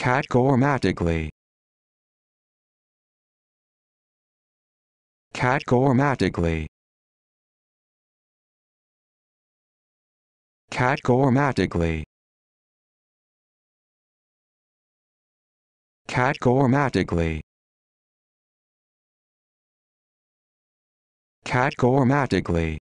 Catgormatically. Catgormatically. Catgormatically. Catgormatically. Catgormatically.